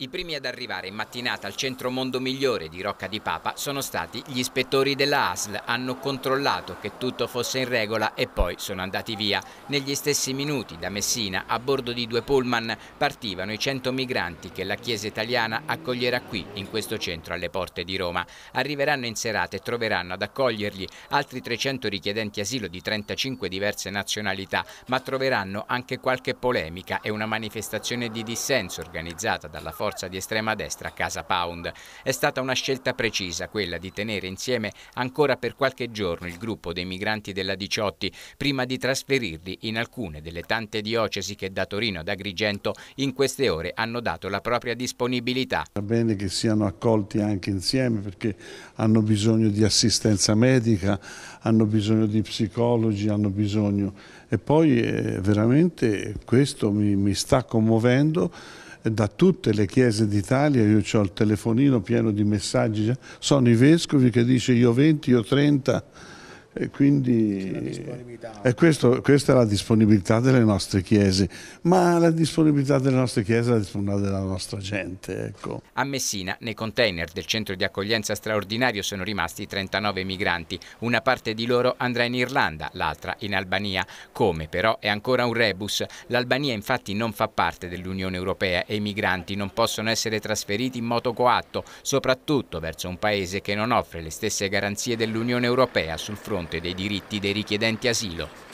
I primi ad arrivare in mattinata al centro Mondo Migliore di Rocca di Papa sono stati gli ispettori della ASL. Hanno controllato che tutto fosse in regola e poi sono andati via. Negli stessi minuti da Messina, a bordo di due pullman, partivano i 100 migranti che la Chiesa italiana accoglierà qui, in questo centro alle porte di Roma. Arriveranno in serata e troveranno ad accoglierli altri 300 richiedenti asilo di 35 diverse nazionalità, ma troveranno anche qualche polemica e una manifestazione di dissenso organizzata dalla forza forza di estrema destra Casa Pound. È stata una scelta precisa quella di tenere insieme ancora per qualche giorno il gruppo dei migranti della Diciotti prima di trasferirli in alcune delle tante diocesi che da Torino ad Agrigento in queste ore hanno dato la propria disponibilità. Va bene che siano accolti anche insieme perché hanno bisogno di assistenza medica, hanno bisogno di psicologi, hanno bisogno e poi eh, veramente questo mi, mi sta commuovendo da tutte le chiese d'Italia, io ho il telefonino pieno di messaggi, sono i vescovi che dice io 20, io 30 e quindi e questo, questa è la disponibilità delle nostre chiese, ma la disponibilità delle nostre chiese è la disponibilità della nostra gente. Ecco. A Messina, nei container del centro di accoglienza straordinario sono rimasti 39 migranti, una parte di loro andrà in Irlanda, l'altra in Albania. Come però è ancora un rebus, l'Albania infatti non fa parte dell'Unione Europea e i migranti non possono essere trasferiti in moto coatto, soprattutto verso un paese che non offre le stesse garanzie dell'Unione Europea sul fronte dei diritti dei richiedenti asilo